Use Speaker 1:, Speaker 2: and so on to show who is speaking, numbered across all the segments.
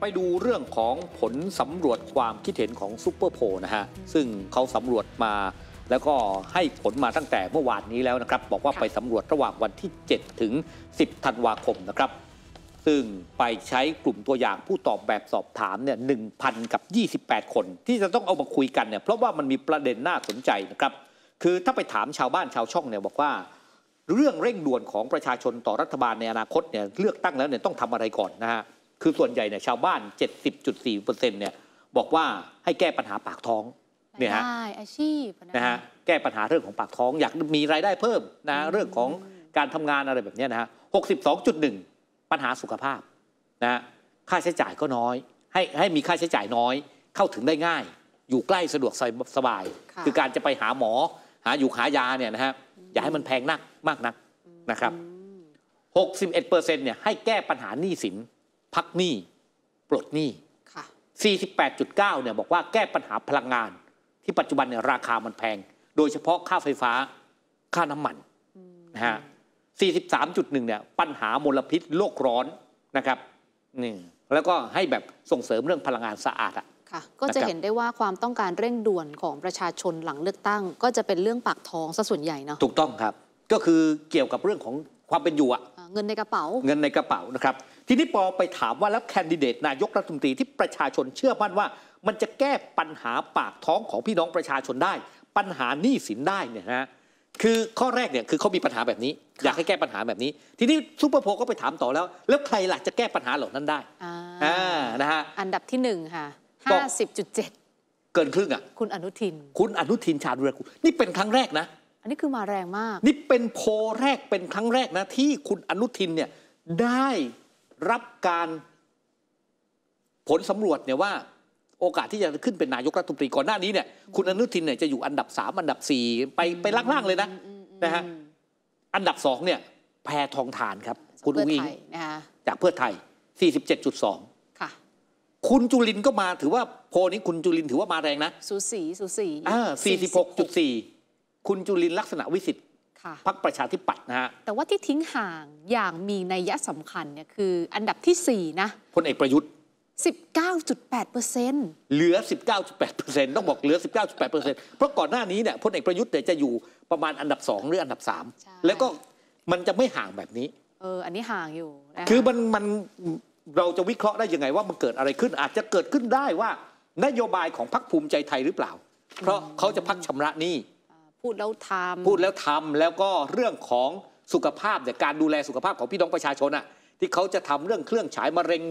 Speaker 1: ไปดูเรื่องของผลสำรวจความคิดเห็นของซ u เปอร์โพนะฮะซึ่งเขาสำรวจมาแล้วก็ให้ผลมาตั้งแต่เมื่อวานนี้แล้วนะครับบอกว่าไปสำรวจระหว่างวันที่7ถึง10ธันวาคมนะครับซึ่งไปใช้กลุ่มตัวอย่างผู้ตอบแบบสอบถามเนี่ย1,000กับ28 คน ที่จะต้องเอามาคุยกันเนี่ยเพราะว่ามันมีประเด็นน่าสนใจนะครับคือถ้าไปถามชาวบ้านชาวช่องเนี่ยบอกว่า เรื่องเร่งด่วนของประชาชนต่อรัฐบาลในอนาคตเนี่ยเลือกตั้งแล้วเนี่ยต้องทำอะไรก่อนนะฮะคือส่วนใหญ่เนี่ยชาวบ้าน70.4%เนี่ยบอกว่าให้แก้ปัญหาปากท้องเนี่ยฮะอาชีพนะฮะ แก้ปัญหาเรื่องของปากท้องอยากมีรายได้เพิ่มนะเรื่องของการทำงานอะไรแบบนี้นะฮะ62.1 ปัญหาสุขภาพนะฮะค่าใช้จ่ายก็น้อยให้ให้มีค่าใช้จ่ายน้อย เข้าถึงได้ง่าย อยู่ใกล้สะดวกสบาย คือการจะไปหาหมอหาอยู่หายาเนี่ยนะฮะอย่าให้มันแพงนักมากนักนะครับ61%เนี่ยให้แก้ปัญหาหนี้สินพักหนี้ปลดหนี้่48.9 เนี่ยบอกว่าแก้ปัญหาพลังงาน ที่ปัจจุบันเนี่ยราคามันแพง โดยเฉพาะค่าไฟฟ้าค่าน้ำมันนะฮะ 43.1 เนี่ย ปัญหามลพิษโลกร้อนนะครับนี่แล้วก็ให้แบบส่งเสริมเรื่องพลังงานสะอาดอ่ะ ค่ะ ก็จะเห็
Speaker 2: นได้ว่าความต้องการเร่งด่วนของประชาชนหลังเลือกตั้ง ก็จะเป็นเรื่องปากท้องซะส่วนใหญ่เน
Speaker 1: าะ ถูกต้องครับ ก็คือเกี่ยวกับเรื่องของความเป็นอยู่อะ
Speaker 2: เงินในกระเป๋า เ
Speaker 1: งินในกระเป๋านะครับทีนี้พอไปถามว่า แล้วแคนดิเดตนายกรัฐมนตรี ที่ประชาชนเชื่อมั่นว่า มันจะแก้ปัญหาปากท้องของพี่น้องประชาชนได้ ปัญหาหนี้สินได้เนี่ยนะคือข้อแรกเนี่ยคือเขามีปัญหาแบบนี้ อยากให้แก้ปัญหาแบบนี้ ทีนี้ซูเปอร์โพก็ไปถามต่อแล้ว แล้วใครล่ะจะแก้ปัญหาเหล่านั้นได้อ่า นะฮะอันดับที่หนึ่งค่ะห้าสิบจุดเจ็ดเกินครึ่งอ่ะคุณอนุทิน คุณอนุทินชาญวีรกูลนี่เป็นครั้งแรกนะ
Speaker 2: อันนี้คือมาแรงมาก
Speaker 1: นี่เป็นโพแรกเป็นครั้งแรกนะ ที่คุณอนุทินเนี่ยได้รับการผลสำรวจเนี่ยว่าโอกาสที่จะขึ้นเป็น นายกรัฐมนตรีก่อนหน้านี้เนี่ย คุณอนุทินเนี่ยจะอยู่อันดับสามอันดับสี่ไป ไปล่าง ๆ เลยนะนะฮะอันดับสองเนี่ย แพทองทานครับ คุณอุ้งอิงจากเพื่อไทย 47.2 ค่ะ คุณจุลินก็มาถือว่าโพนี้คุณจุลินถือว่ามาแรงนะสูสีสูสีอ่า46.4คุณจุลินลักษณะวิสิทธิพรรคประชาธิปัตย์นะฮะ
Speaker 2: แต่ว่าที่ทิ้งห่างอย่างมีนัยสำคัญเนี่ยคืออันดับที่ 4 นะพลเอกประยุทธ์ 19.8%
Speaker 1: เหลือ 19.8%ต้องบอกเหลือ 19.8%เพราะก่อนหน้านี้เนี่ยพลเอกประยุทธ์เนี่ยจะอยู่ประมาณอันดับ 2 หรืออันดับ 3 แล้วก็มันจะไม่ห่างแบบนี้
Speaker 2: เอออันนี้ห่างอยู่ะคือม
Speaker 1: ันมันเราจะวิเคราะห์ได้ยังไงว่ามันเกิดอะไรขึ้นอาจจะเกิดขึ้นได้ว่านโยบายของพรรคภูมิใจไทยหรือเปล่า เพราะเขาจะพักชำระหนี้
Speaker 2: พูดแล้วทำพูดแล้
Speaker 1: วทำแล้วก็เรื่องของสุขภาพเนี่ยการดูแลสุขภาพของพี่น้องประชาชนอะที่เขาจะทำเรื่องเครื่องฉายมะเร็ง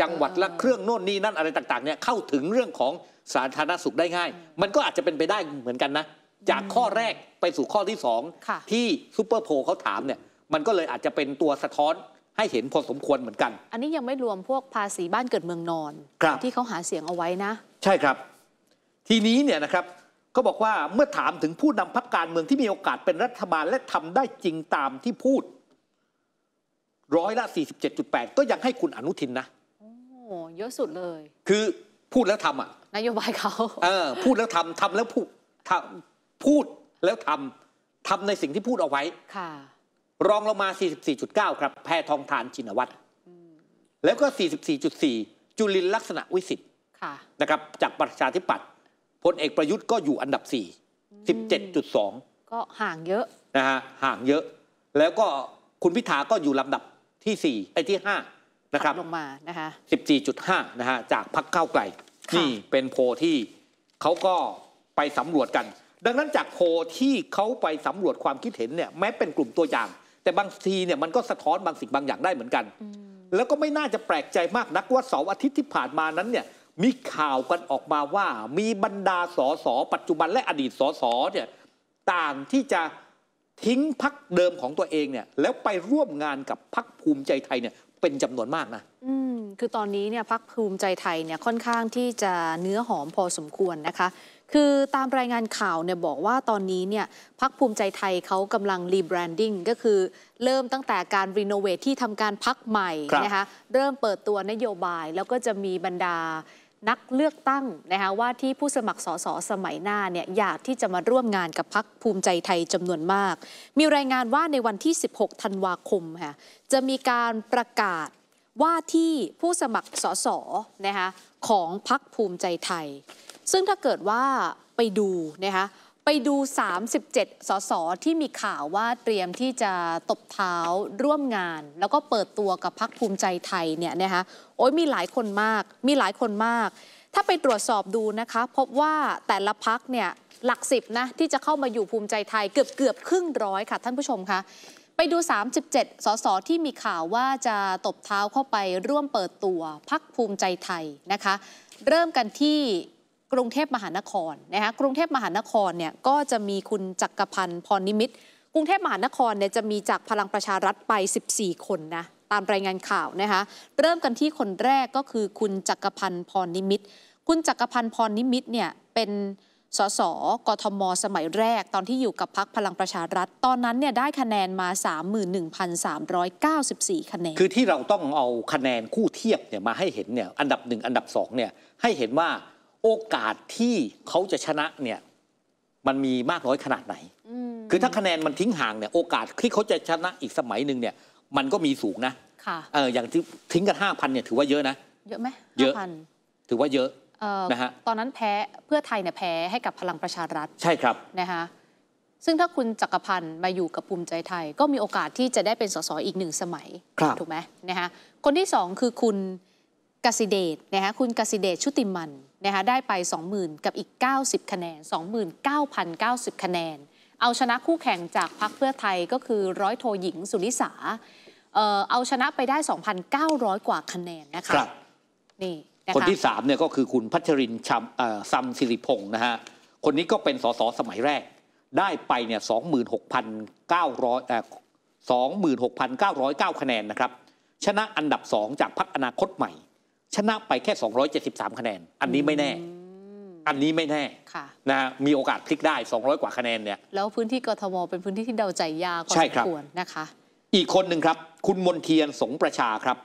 Speaker 1: จังหวัดและเครื่องโน่นนี่นั่นอะไรต่างๆเนี่ยเข้าถึงเรื่องของสาธารณสุขได้ง่าย มันก็อาจจะเป็นไปได้เหมือนกันนะ จากข้อแรกไปสู่ข้อที่สองที่ซูเปอร์โพลเขาถามเนี่ย มันก็เลยอาจจะเป็นตัวสะท้อนให้เห็นพอสมควรเหมือนกัน
Speaker 2: อันนี้ยังไม่รวมพวกภาษีบ้านเกิดเมืองนอน ที่เขาหาเสียงเอาไว้นะ
Speaker 1: ใช่ครับ ทีนี้เนี่ยนะครับเขาบอกว่าเมื่อถามถึงผู้นำพรรคการเมืองที่มีโอกาสเป็นรัฐบาลและทำได้จริงตามที่พูดร้อยละ47.8ก็ยังให้คุณอนุทินนะโ
Speaker 2: อ้เยอะสุดเลย
Speaker 1: คือพูดแล้วทำอ่ะนโยบายเขาเออพูดแล้วทำทำแล้วพูดพูดแล้วทำทำในสิ่งที่พูดเอาไว้ค่ะ รองลงมา44.9ครับ แพทองทานชินวัตรแล้วก็44.4จุลินลักษณะวิสิทธิ์นะครับจากประชาธิปัตย์พลเอกประยุทธ์ก็อยู่อันดับ 4 17.2
Speaker 2: ก็ห่างเยอะ
Speaker 1: นะฮะ ห่างเยอะ แล้วก็คุณพิธาก็อยู่ลำดับที่ 4ไอ้ที่5นะครับลงมานะคะ14.5นะฮะจากพักเก้าไกลนี่เป็นโพที่เขาก็ไปสำรวจกัน ดังนั้นจากโพที่เขาไปสำรวจความคิดเห็นเนี่ยแม้เป็นกลุ่มตัวอย่าง แต่บางทีเนี่ย มันก็สะท้อนบางสิ่งบางอย่างได้เหมือนกัน แล้วก็ไม่น่าจะแปลกใจมากนักว่าเสาร์อาทิตย์ที่ผ่านมานั้นเนี่ยมีข่าวกันออกมาว่ามีบรรดาสสปัจจุบันและอดีต สสเนี่ยต่างที่จะทิ้งพักเดิมของตัวเองเนี่ยแล้วไปร่วมงานกับพักภูมิใจไทยเนี่ยเป็นจำนวนมากนะ
Speaker 2: อืมคือตอนนี้เนี่ยพักภูมิใจไทยเนี่ยค่อนข้างที่จะเนื้อหอมพอสมควรนะคะ คือตามรายงานข่าวเนี่ยบอกว่าตอนนี้เนี่ยพักภูมิใจไทยเขากำลังรีแบรนดิ้งก็คือเริ่มตั้งแต่การรีโนเวทที่ทำการพักใหม่นะคะเริ่มเปิดตัวนโยบายแล้วก็จะมีบรรดานักเลือกตั้งนะคะว่าที่ผู้สมัครสสสมัยหน้าเนี่ยอยากที่จะมาร่วมงานกับพักภูมิใจไทยจำนวนมาก มีรายงานว่าในวันที่ 16ธันวาคมค่ะจะมีการประกาศว่าที่ผู้สมัครสสนะคะของพักภูมิใจไทย ซึ่งถ้าเกิดว่าไปดูนะคะไปดู 37 สส ที่มีข่าวว่าเตรียมที่จะตบเท้าร่วมงาน แล้วก็เปิดตัวกับพักภูมิใจไทยเนี่ยนะคะโอ้ยมีหลายคนมากมีหลายคนมาก ถ้าไปตรวจสอบดูนะคะพบว่าแต่ละพักเนี่ยหลักสิบนะ ที่จะเข้ามาอยู่ภูมิใจไทย เกือบเกือบครึ่งร้อยค่ะท่านผู้ชมคะไปดู 37 สส ที่มีข่าวว่าจะตบเท้าเข้าไปร่วมเปิดตัวพักภูมิใจไทยนะคะ เริ่มกันที่กรุงเทพมหานครนะคะกรุงเทพมหานครเนี่ยก็จะมีคุณจักกรพันธ์พรนิมิตกรุงเทพมหานครเนี่ยจะมีจากพลังประชารัฐไป 14 คนนะตามรายงานข่าวนะคะเริ่มกันที่คนแรกก็คือคุณจักกรพันธ์พรนิมิตคุณจักกรพันธ์พรนิมิตเนี่ยเป็นสสกทมสมัยแรก ตอนที่อยู่กับพักพลังประชารัฐ ตอนนั้นเนี่ยได้คะแนนมา 31,394 คะแนน คือที่
Speaker 1: เราต้องเอาคะแนนคู่เทียบเนี่ยมาให้เห็นเนี่ยอันดับหนึ่งอันดับสองเนี่ยให้เห็นว่าโอกาสที่เขาจะชนะเนี่ยมันมีมากน้อยขนาดไหนคือถ้าคะแนนมันทิ้งห่างเนี่ยโอกาสที่เขาจะชนะอีกสมัยหนึ่งเนี่ย มันก็มีสูงนะค่ะเอออย่างที่ทิ้งกันห้าพันเนี่ยถือว่าเยอะนะ เยอะไหมห้าพันถือว่าเยอะ
Speaker 2: นะฮะตอนนั้นแพ้เพื่อไทยเนี่ยแพ้ให้กับพลังประชารัฐ ใช่ครับนะคะซึ่งถ้าคุณจักรพันธ์ มาอยู่กับภูมิใจไทย ก็มีโอกาสที่จะได้เป็นสสอีกหนึ่งสมัยถูกไหมนะคะคนที่สองคือคุณกสิเดชนะคะคุณกสิเดชชุติมันนะคะได้ไป 20,000 กับอีก 90 คะแนน 29,090 คะแนน เอาชนะคู่แข่งจากพรรคเพื่อไทยก็คือร้อยโทหญิงสุริษาเอาชนะไปได้ 2,900 กว่าคะแนนนะคะครับ นี่ะะคนที่3
Speaker 1: เนี่ยก็คือคุณพัชรินชัมซัมสิริพงศ์นะฮะคนนี้ก็เป็นสสสมัยแรกได้ไปเนี่ย26,900เอ่อ26,909 คะแนนนะครับชนะอันดับ 2 จากพรรคอนาคตใหม่ชนะไปแค่ 273 คะแนน อันนี้ไม่แน่ อันนี้ไม่แน่ ค่ะ นะมีโอกาสพลิกได้200กว่าคะแนนเนี่ย
Speaker 2: แล้วพื้นที่กทมเป็นพื้นที่ที่เดาใจยากพอสมควรนะคะ
Speaker 1: อีกคนหนึ่งครับ คุณมนเทียนสงประชาครับ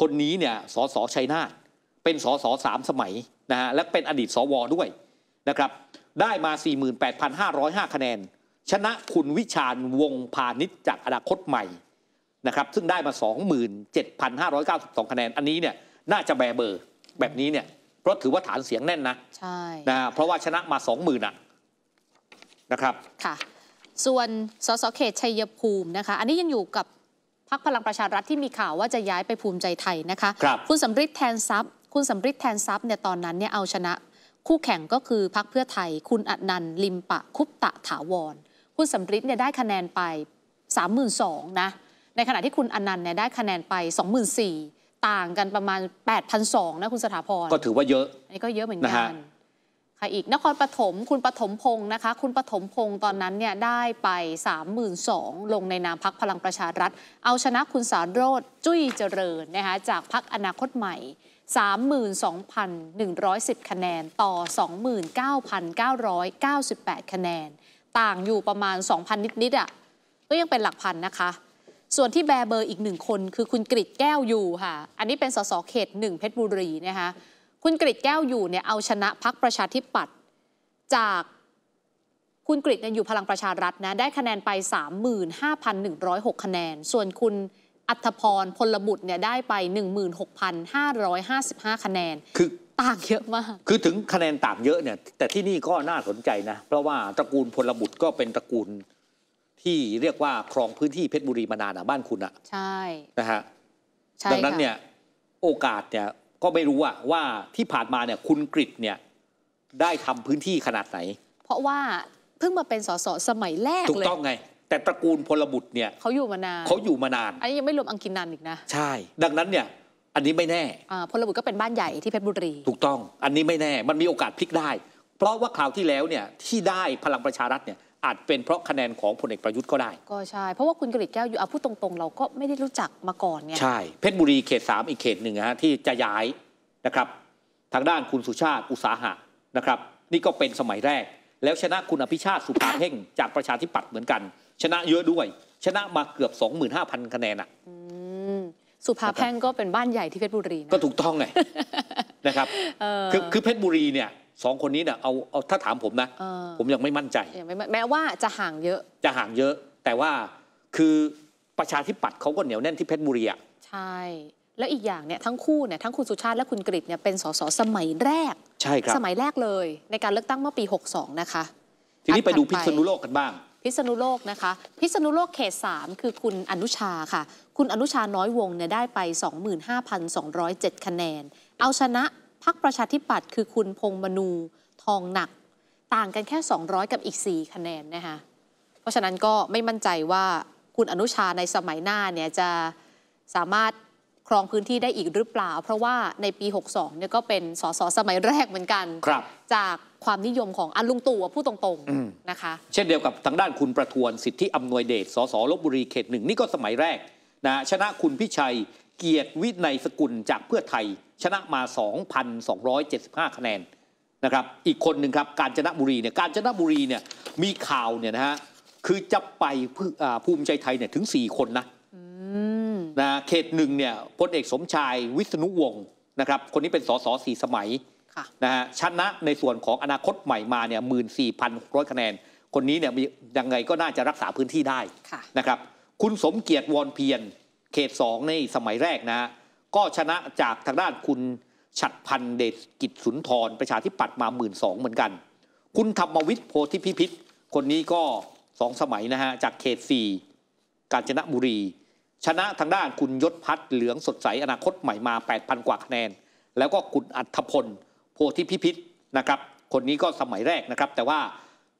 Speaker 1: คนนี้เนี่ย สสชัยนาทเป็นสสสามสมัยนะฮะ และเป็นอดีตสวด้วยนะครับ ได้มา 48,505 คะแนน ชนะคุณวิชาญวงพาณิชจากอนาคตใหม่นะครับ ซึ่งได้มา 27,592คะแนน อันนี้เนี่ยน่าจะแบเบอร์แบบนี้เนี่ยเพราะถือว่าฐานเสียงแน่นนะใช่นะเพราะว่าชนะมาสองหมื่นอะนะครับค่ะ
Speaker 2: ส่วนสสเขตชัยภูมินะคะอันนี้ยังอยู่กับพักพลังประชารัฐที่มีข่าวว่าจะย้ายไปภูมิใจไทยนะคะครับคุณสำริดแทนทรัพย์ คุณสำริดแทนทรัพย์เนี่ยตอนนั้นเนี่ยเอาชนะ คู่แข่งก็คือพักเพื่อไทย คุณอนันต์ลิมปะคุปตะถาวร คุณสำริดเนี่ยได้คะแนนไป 32,000นะในขณะที่คุณอนันต์เนี่ยได้คะแนนไป24,000ต่างกันประมาณ 8,200 นะ คุณสถาพร ก็ถือว่าเยอะ อันนี้ก็เยอะเหมือนกันค่ะอีกนครปฐมคุณปฐมพงศ์นะคะ คุณปฐมพงศ์ตอนนั้นเนี่ยได้ไป 32,000 ลงในนามพักพลังประชารัฐเอาชนะคุณสารโรธจุ้ยเจริญนะคะจากพักอนาคตใหม่ 32,110 คะแนน ต่อ 29,998 คะแนน ต่างอยู่ประมาณ 2,000 นิดๆอ่ะก็ยังเป็นหลักพันนะคะส่วนที่แบเบอร์อีกหนึ่งคนคือคุณกริดแก้วอยู่ค่ะ อันนี้เป็นสสเขตหนึ่งเพชรบุรีนะคะคุณกริดแก้วอยู่เนี่ยเอาชนะพักประชาธิปัตย์จากคุณกริดเนี่ยอยู่พลังประชารัฐนะได้คะแนนไป 35,106 คะแนน ส่วนคุณอัธพรพลบุตรเนี่ยได้ไป 16,555 คะแนนคือ ต่างเยอะมาก
Speaker 1: คือถึงคะแนนต่างเยอะเนี่ยแต่ที่นี่ก็น่าสนใจนะเพราะว่าตระกูลพลบุตรก็เป็นตระกูลที่เรียกว่าครองพื้นที่เพชรบุรีมานานอ่ะบ้านคุณอ่ะ ใช่นะฮะดังนั้นเนี่ยโอกาสเนี่ยก็ไม่รู้อะว่าที่ผ่านมาเนี่ยคุณกริชเนี่ยได้ทำพื้นที่ขนาดไหน
Speaker 2: เพราะว่าเพิ่งมาเป็นสสสมัยแรกเลยถูกต้อ
Speaker 1: งไงแต่ตระกูลพลบุตรเนี่ยเ
Speaker 2: ขาอยู่มานานเขาอยู่มานาน อันนี้ยังไม่รวมอังกินันอีกนะ
Speaker 1: ใช่ ดังนั้นเนี่ยอันนี้ไม่แน่
Speaker 2: พลบุตรก็เป็นบ้านใหญ่ที่เพชรบุรี
Speaker 1: ถูกต้องอันนี้ไม่แน่ มันมีโอกาสพลิกได้พราะว่าคราวที่แล้วเนี่ยที่ได้พลังประชารัฐเนี่ยอาจเป็นเพราะคะแนนของพลเอกประยุทธ์ก็ได้
Speaker 2: ก็ใช่เพราะว่าคุณกฤษแก้วอยู่อาพูดตรงๆเราก็ไม่ได้รู้จักมาก่อนเนี่ยใ
Speaker 1: ช่เพชรบุรีเขต3อีกเขตหนึ่งฮะที่จะย้ายนะครับทางด้านคุณสุชาติอุตสาหะนะครับ นี่ก็เป็นสมัยแรก แล้วชนะคุณอภิชาติสุภาเพ่งจากประชาธิปัตย์เหมือนกัน ชนะเยอะด้วยชนะมาเกือบ25,000คะแนนอ่ะ
Speaker 2: สุภาแพ่งก็เป็นบ้านใหญ่ที่เพชรบุรีน
Speaker 1: ะก็ถูกต้องไงนะครับคือเพชรบุรีเนี่ยสองคนนี้เนี่ยเอาเอาถ้าถามผมนะผมยังไม่มั่นใจ
Speaker 2: แม้ว่าจะห่างเยอะ
Speaker 1: จะห่างเยอะ แต่ว่าคือประชาธิปัตย์เขาก็เหนียวแน่นที่เพชรบุรีอ่ะ
Speaker 2: ใช่แล้วอีกอย่างเนี่ยทั้งคู่เนี่ยทั้งคุณสุชาติและคุณกริชเนี่ยเป็นสสสมัยแรก ใช่ครับสมัยแรกเลยในการเลือกตั้งเมื่อปี 62 นะคะ
Speaker 1: ทีนี้ไปดูพิษณุโลกกันบ้าง
Speaker 2: พิษณุโลกนะคะ พิษณุโลกเขต3คือคุณอนุชาค่ะ คุณอนุชาน้อยวงเนี่ยได้ไป 25,207 คะแนน เอาชนะพักประชาธิปัตย์คือคุณพงมนู ทองหนักต่างกันแค่ 200 กับอีก 4 คะแนนนะคะเพราะฉะนั้นก็ไม่มั่นใจว่าคุณอนุชาในสมัยหน้าเนี่ยจะสามารถ ครองพื้นที่ได้อีกหรือเปล่า เพราะว่าในปี 62เนี่ยก็เป็นสสสมัยแรกเหมือนกัน ครับ จากความนิยมของอลุงตู่ผู้ตรง ๆ นะคะ
Speaker 1: เช่นเดียวกับทางด้านคุณประทวนสิทธิอำนวยเดชสสลบบุรีเขตหนึ่งนี่ก็สมัยแรกนะชนะคุณพิชัยเกียรติวินัยสกุลจากเพื่อไทยชนะมา2,275คะแนนนะครับ อีกคนหนึ่งครับกาญจนบุรีเนี่ยกาญจนบุรีเนี่ยมีข่าวเนี่ยนะฮะคือจะไปภูมิใจไทยเนี่ยถึง4คนนะนะเขตหนึ่งเนี่ยพลเอกสมชายวิษณุวงศ์นะครับ คนนี้เป็นสสสี่สมัยนะฮะชนะในส่วนของอนาคตใหม่มาเนี่ยหมื่นสี่พันร้อยคะแนน คนนี้เนี่ยยังไงก็น่าจะรักษาพื้นที่ได้นะครับ คุณสมเกียรติวอนเพียรเขตสองในสมัยแรกนะก็ชนะจากทางด้านคุณฉัดพันเดชกิจสุนทรประชาธิปัตย์มาหมื่นสองเหมือนกัน คุณธรรมวิทย์โพธิพิพิธคนนี้ก็สองสมัยนะฮะจากเขตสี่กาญจนบุรี ชนะทางด้านคุณยศพัฒเหลืองสดใสอนาคตใหม่มา 8,000กว่าคะแนน แล้วก็คุณอัธพล โพธิพิพิธนะครับ คนนี้ก็สมัยแรกนะครับ แต่ว่า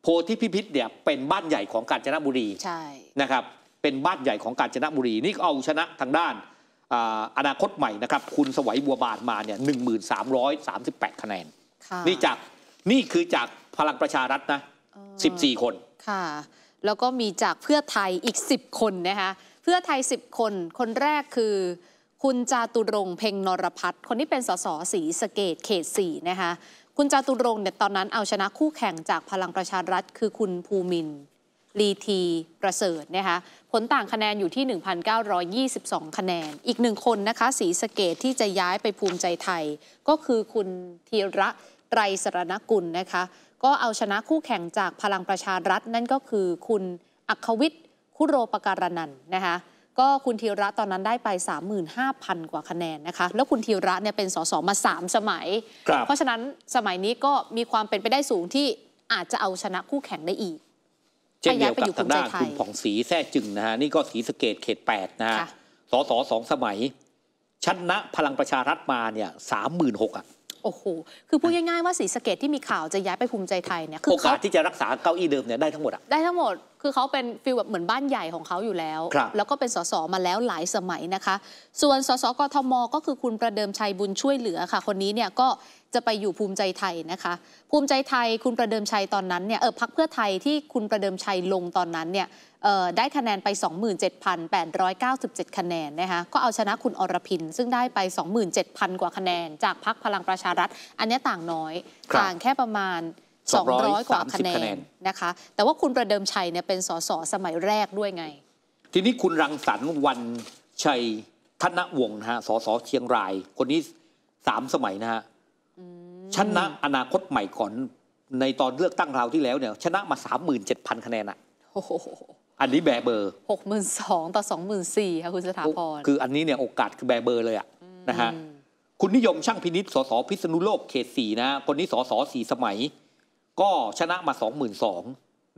Speaker 1: โพธิพิพิธเนี่ยเป็นบ้านใหญ่ของกาญจนบุรีใช่นะครับเป็นบ้านใหญ่ของกาญจนบุรีนี่เอาชนะทางด้านอนาคตใหม่นะครับ คุณสวัยบัวบานมาเนี่ยหนึ่งหมื่นสามร้อยสามสิบแปดคะแนนนี่จาก นี่คือจากพลังประชารัฐนะสิบสี่คน
Speaker 2: ค่ะ แล้วก็มีจากเพื่อไทยอีกสิบคนนะคะเพื่อไทยสิบคน คนแรกคือคุณจาตุรงเพ็งนรพัฒน์คนที่เป็นสสสีสเกตเขตสี่นะคะคุณจาตุรงเนี่ยตอนนั้นเอาชนะคู่แข่งจากพลังประชารัฐคือคุณภูมินลีทีประเสริฐนะคะผลต่างคะแนนอยู่ที่ 1,922 คะแนน อีกหนึ่งคนนะคะสีสเกตที่จะย้ายไปภูมิใจไทย ก็คือคุณธีระไตรสรณกุลนะคะก็เอาชนะคู่แข่งจากพลังประชารัฐนั่นก็คือคุณอัควิทย์คุโรปการนันนะคะก็คุณธีระ ตอนนั้นได้ไป 35,000 กว่าคะแนนนะคะแล้วคุณธีระเนี่ยเป็นสสมา3สมัย เพราะฉะนั้นสมัยนี้ก็มีความเป็นไปได้สูงที่อาจจะเอาชนะคู่แข่งได้อีก
Speaker 1: ช่นเดียวกับทางด้านคุณผ่องศรีแท้จึงนะฮะนี่ก็ศรีสเกตเขตแปดนะฮะสสสองสมัยชนะพลังประชารัฐมาเนี่ยสามหมื่นหกอ่ะ
Speaker 2: โอ้โหคือพูดง่ายๆว่าสีสเกตที่มีข่าวจะย้ายไปภูมิใจไทยเนี่ยคือโอกาส
Speaker 1: ที่จะรักษาเก้าอี้เดิมเนี่ยได้ทั้งหมดอ่ะ
Speaker 2: ได้ทั้งหมดคือเขาเป็นฟิลแบบเหมือนบ้านใหญ่ของเขาอยู่แล้วแล้วก็เป็นสสมาแล้วหลายสมัยนะคะ ส่วนสสกทมก็คือคุณประเดิมชัยบุญช่วยเหลือค่ะ คนนี้เนี่ยก็จะไปอยู่ภูมิใจไทยนะคะ ภูมิใจไทยคุณประเดิมชัยตอนนั้นเนี่ยเออพักเพื่อไทยที่คุณประเดิมชัยลงตอนนั้นเนี่ยได้คะแนนไป 27,897 คะแนนนะคะก็เอาชนะคุณอรพินซึ่งได้ไป 27,000 กว่าคะแนนจากพักพลังประชารัฐ อันนี้ต่างน้อยต่างแค่ประมาณ
Speaker 1: 200 กว่าคะแนน
Speaker 2: นะคะ แต่ว่าคุณประเดิมชัยเนี่ยเป็นสสสมัยแรกด้วยไง
Speaker 1: ทีนี้คุณรังสรรค์วันชัยธนวงศ์นะฮะสสเชียงราย คนนี้สามสมัยนะฮะชนะอนาคตใหม่ก่อน ในตอนเลือกตั้งคราวที่แล้วเนี่ยชนะมา 37,000คะแนนอะอันนี้แบเบอร์
Speaker 2: 6 2องต่อ 2 4สี่ค่ะคุณสถาพรคื
Speaker 1: ออันนี้เนี่ยโอกาสคือแบเบอร์เลยอะนะฮะคุณนิยมช่างพินิษสสพิษณุโลก เขตสี่นะ คนนี้สสสี่สมัย ก็ชนะมาสองหมื่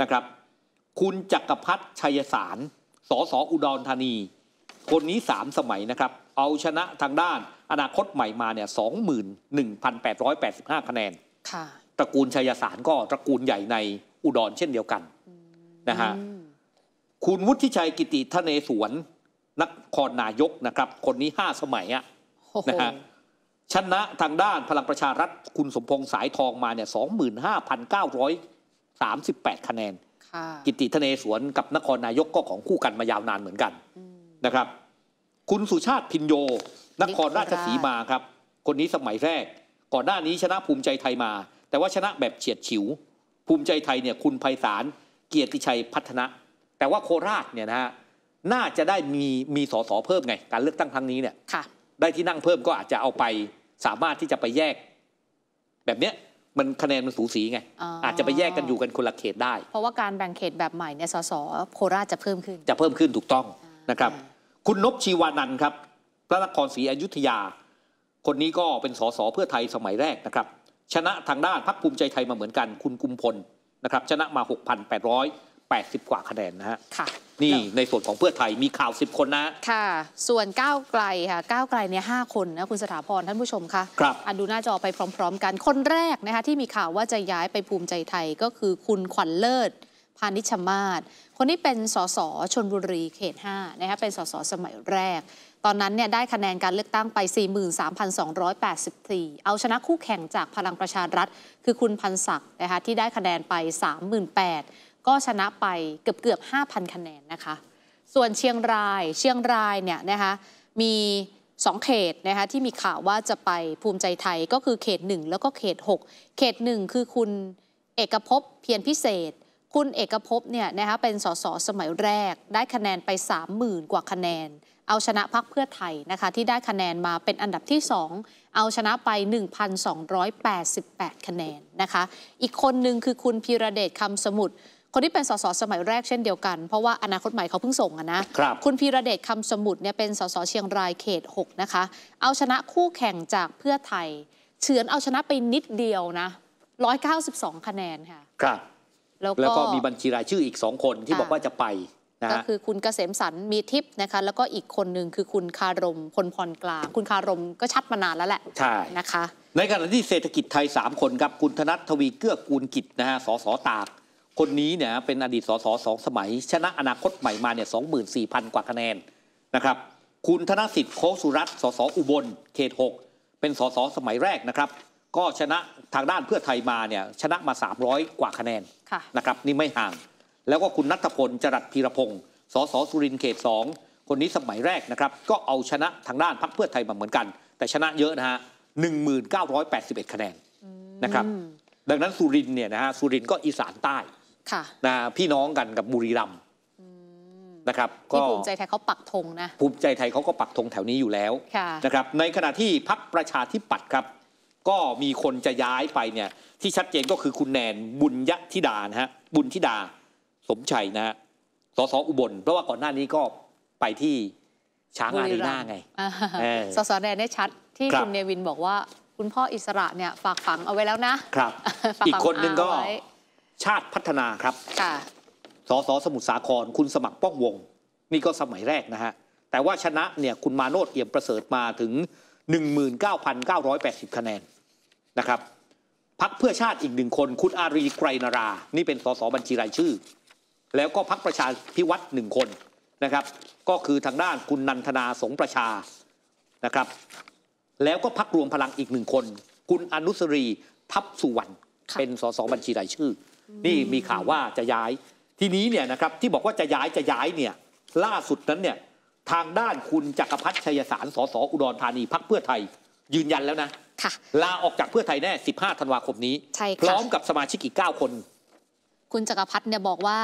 Speaker 1: นะครับ คุณจักรพัฒชัยสารสสอุดรธานี คนนี้สามสมัยนะครับ เอาชนะทางด้านอนาคตใหม่มาเนี่ยสองหมื่นหนึ่งพันแปดร้อยแปดสิบห้าคะแนนตระกูลชัยสารก็ตระกูลใหญ่ในอุดรเช่นเดียวกันนะฮะคุณวุฒิชัยกิติทเนศวนนครนายกนะครับคนนี้ห้าสมัยอะนะฮะ ชนะทางด้านพลังประชารัฐ คุณสมพงษ์สายทองมาเนี่ยสองหมื่นห้าพันเก้าร้อยสามสิบแปดคะแนน กิติทเนศวนกับนครนายกก็ของคู่กันมายาวนานเหมือนกันนะครับ คุณสุชาติพินโยนครราชสีมาครับ คนนี้สมัยแรกก่อนหน้านี้ชนะภูมิใจไทยมา แต่ว่าชนะแบบเฉียดฉิว ภูมิใจไทยเนี่ย คุณไพศาลเกียรติชัยพัฒนะ แต่ว่าโคราชเนี่ยนะฮะน่าจะได้มีมีสสเพิ่มไง การเลือกตั้งครั้งนี้เนี่ยได้ที่นั่งเพิ่มก็อาจจะเอาไปสามารถที่จะไปแยก แบบเนี้ยมันคะแนนมันสูสีไงออาจจะไปแยกกันอยู่กันคนละเขตได้ เ
Speaker 2: พราะว่าการแบ่งเขตแบบใหม่เนี่ยสสโคราชจะเพิ่มข
Speaker 1: ึ้น จะเพิ่มขึ้นถูกต้องนะครับ คุณนบชีวานันครับพระนครศรีอยุธยา คนนี้ก็เป็นสสเพื่อไทยสมัยแรกนะครับ ชนะทางด้านพรรคภูมิใจไทยมาเหมือนกันคุณกุมพลนะครับชนะมา 6,880 กว่าคะแนนนะฮะ ค่ะ นี่ในส่วนของเพื่อไทยมีข่าว 10 คนนะ
Speaker 2: ค่ะ ส่วนก้าวไกลค่ะก้าวไกลเนี่ยหคนนะคุณสถาพรท่านผู้ชมคะครับ อันดูหน้าจอไปพร้อมๆกันคนแรกนะคะที่มีข่าวว่าจะย้ายไปภูมิใจไทยก็คือคุณขวัญเลิศพานิชมาศคนนี้เป็นสสชนบุรีเขต5นะคะเป็นสสสมัยแรกตอนนั้นเนี่ยได้คะแนนการเลือกตั้งไป 43,284 เอาชนะคู่แข่งจากพลังประชารัฐ คือคุณพันศักดิ์นะคะที่ได้คะแนนไป 38,000 ก็ชนะไปเกือบเกือบ 5,000 คะแนนนะคะ ส่วนเชียงราย เชียงรายเนี่ยนะคะ มีสองเขตนะคะที่มีข่าวว่าจะไปภูมิใจไทยก็คือเขต1 แล้วก็เขต 6 เขต 1 คือคุณเอกภพเพียรพิเศษ คุณเอกภพเนี่ยนะคะเป็นสสสมัยแรก ได้คะแนนไป 30,000 กว่าคะแนนเอาชนะพักเพื่อไทยนะคะที่ได้คะแนนมาเป็นอันดับที่2เอาชนะไป 1,288 คะแนนนะคะ อีกคนหนึ่งคือคุณพีระเดชคำสมุทรคนที่เป็นสสสมัยแรกเช่นเดียวกันเพราะว่าอนาคตใหม่เขาเพิ่งส่งอะนะครับคุณพีระเดชคำสมุทรเนี่ยเป็นสสเชียงรายเขต6นะคะเอาชนะคู่แข่งจากเพื่อไทย เฉือนเอาชนะไปนิดเดียวนะ192 คะแนนค่ะ
Speaker 1: ครับแล้วก็มีบัญชีรายชื่ออีกสองคนที่บอกว่าจะไปก็ค
Speaker 2: ือคุณเกษมสันมีทิพย์นะคะแล้วก็อีกคนหนึ่งคือคุณคารมพลพรกลางคุณคารมก็ชัดมานานแล้วแหละใช่นะคะ
Speaker 1: ในขณะที่เศรษฐกิจไทย 3 คนครับคุณธนัททวีเกื้อกูลกิจนะฮะสสตาก คนนี้เนี่ยเป็นอดีตสสสองสมัย ชนะอนาคตใหม่มาเนี่ยสองหมื่นสี่พันกว่าคะแนนนะครับคุณธนสิทธิ์โคสุรัตน์สสอุบลเขต6เป็นสสสมัยแรกนะครับ ก็ชนะทางด้านเพื่อไทยมาเนี่ยชนะมา 300 กว่าคะแนนนะครับนี่ไม่ห่างแล้วก็คุณนัทพลจรัสพีรพงศ์สสสุรินเขตสองคนนี้สมัยแรกนะครับ ก็เอาชนะทางด้านพรรคเพื่อไทยมาเหมือนกันแต่ชนะเยอะนะฮะหนนึ่่งมืเก้้ารอยแปดสิบเอ็ดคะแนนนะครับ ดังนั้นสุรินเนี่ยนะฮะสุรินก็อีสานใต้ค่ะนะพี่น้องกันกับบุรีรัมย์นะครับก็ภูมิใจไ
Speaker 2: ทยเขาปักธงนะ
Speaker 1: ภูมิใจไทยเขาก็ปักธงแถวนี้อยู่แล้วนะครับในขณะที่พรรคประชาธิปัตย์ครับ ก็มีคนจะย้ายไปเนี่ยที่ชัดเจนก็คือคุณแนนบุญยธิดานะฮะบุญธิดาสมชัยนะสสอุบล เพราะว่าก่อนหน้านี้ก็ไปที่ช้างอารีนาไง
Speaker 2: สสแดนได้ชัดที่คุณเนวินบอกว่า คุณพ่ออิสระเนี่ยฝากฝังเอาไว้แล้วนะ
Speaker 1: ครับ อีกคนนึงก็ชาติพัฒนาครับสสสมุทรสาครคุณสมัครป้องวงนี่ก็สมัยแรกนะฮะ แต่ว่าชนะเนี่ยคุณมาโนดเอี่ยมประเสริฐมาถึง 19,980คะแนนนะครับ พักเพื่อชาติอีกหนึ่งคนคุณอารีไกรนรา นี่เป็นสสบัญชีรายชื่อแล้วก็พักประชาพิวัตรหนึ่งคนนะครับ ก็คือทางด้านคุณนันทนาสงประชา นะครับ แล้วก็พักรวมพลังอีกหนึ่งคนคุณอนุสรี ทัพสุวรรณเป็นสสบัญชีรายชื่อนี่มีข่าวว่าจะย้ายทีนี้เนี่ยนะครับที่บอกว่าจะย้ายจะย้ายเนี่ยล่าสุดนั้นเนี่ยทางด้านคุณจักรพัฒน์ชัยสารสสอุดรธานีพักเพื่อไทยยืนยันแล้วนะลาออกจากเพื่อไทยแน่15ธันวาคมนี้พร้อมกับสมาชิกอีก9คน
Speaker 2: คุณจักรพัฒน์เนี่ยบอกว่า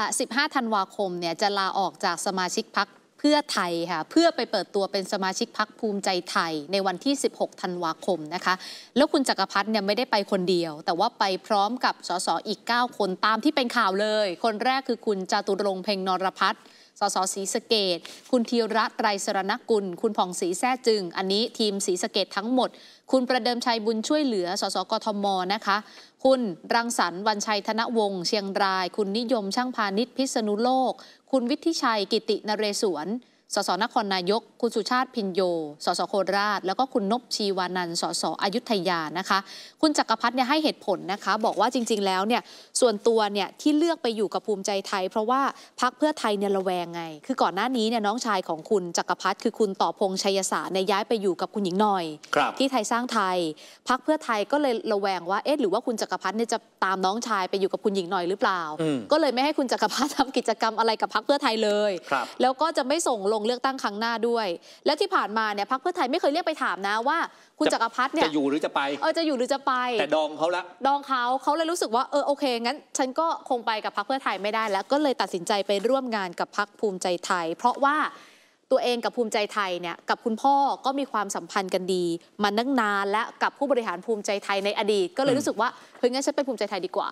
Speaker 2: 15 ธันวาคมเนี่ยจะลาออกจากสมาชิกพักเพื่อไทยค่ะ เพื่อไปเปิดตัวเป็นสมาชิกพักภูมิใจไทย ในวันที่ 16 ธันวาคมนะคะ แล้วคุณจักรพัฒน์เนี่ยไม่ได้ไปคนเดียว แต่ว่าไปพร้อมกับสสอีก9คนตามที่เป็นข่าวเลย คนแรกคือคุณจตุรง เพ็งนรพัฒน์สสศรีสเกต คุณธีระไตรสรณกุล คุณผ่องศรีแท้จึง อันนี้ทีมศรีสเกตทั้งหมด คุณประเดิมชัยบุญช่วยเหลือ สสกทมนะคะ คุณรังสรรค์วันชัยธนวงศ์เชียงราย คุณนิยมช่างพาณิชย์พิษณุโลก คุณวิทิชัยกิตินเรศวรสสนครนายกคุณสุชาติพินโยสสโคราช แล้วก็คุณนบชีวานันสส อยุธยานะคะคุณจักรพัฒน์เนี่ยให้เหตุผลนะคะบอกว่าจริง ๆ แล้วเนี่ยส่วนตัวเนี่ยที่เลือกไปอยู่กับภูมิใจไทยเพราะว่าพักเพื่อไทยเนี่ยระแวงไง คือก่อนหน้านี้เนี่ยน้องชายของคุณจักรพัฒน์คือคุณต่อพงชัยสารเนี่ยย้ายไปอยู่กับคุณหญิงหน่อย ที่ไทยสร้างไทยพักเพื่อไทยก็เลยระแวงว่าเอ๊ะหรือว่าคุณจักรพัฒน์เนี่ยจะตามน้องชายไปอยู่กับคุณหญิงหน่อยหรือเปล่า ก็เลยไม่ให้คุณจักรพัฒน์ทำกิจกรรมอะไรกับพักเพื่อไทยเลยแล้วก็จะไม่ส่งลงงเลือกตั้งครั้งหน้าด้วย และที่ผ่านมาเนี่ยพักเพื่อไทยไม่เคยเรียกไปถามนะว่า คุณจักรพัฒน์เนี่ยจะอยู่หรือจะไป เออจะอยู่หรือจะไปแต่ดองเขาละดองเขาเขาเลยรู้สึกว่าเออโอเคงั้นฉันก็คงไปกับพักเพื่อไทยไม่ได้แล้วก็เลยตัดสินใจไปร่วมงานกับพักภูมิใจไทย เพราะว่าตัวเองกับภูมิใจไทยเนี่ยกับคุณพ่อก็มีความสัมพันธ์กันดีมานั่งนานและกับผู้บริหารภูมิใจไทยในอดีตก็เลยรู้สึกว่าเฮ้ยงั้นฉันไปภูมิใจไทยดีกว่า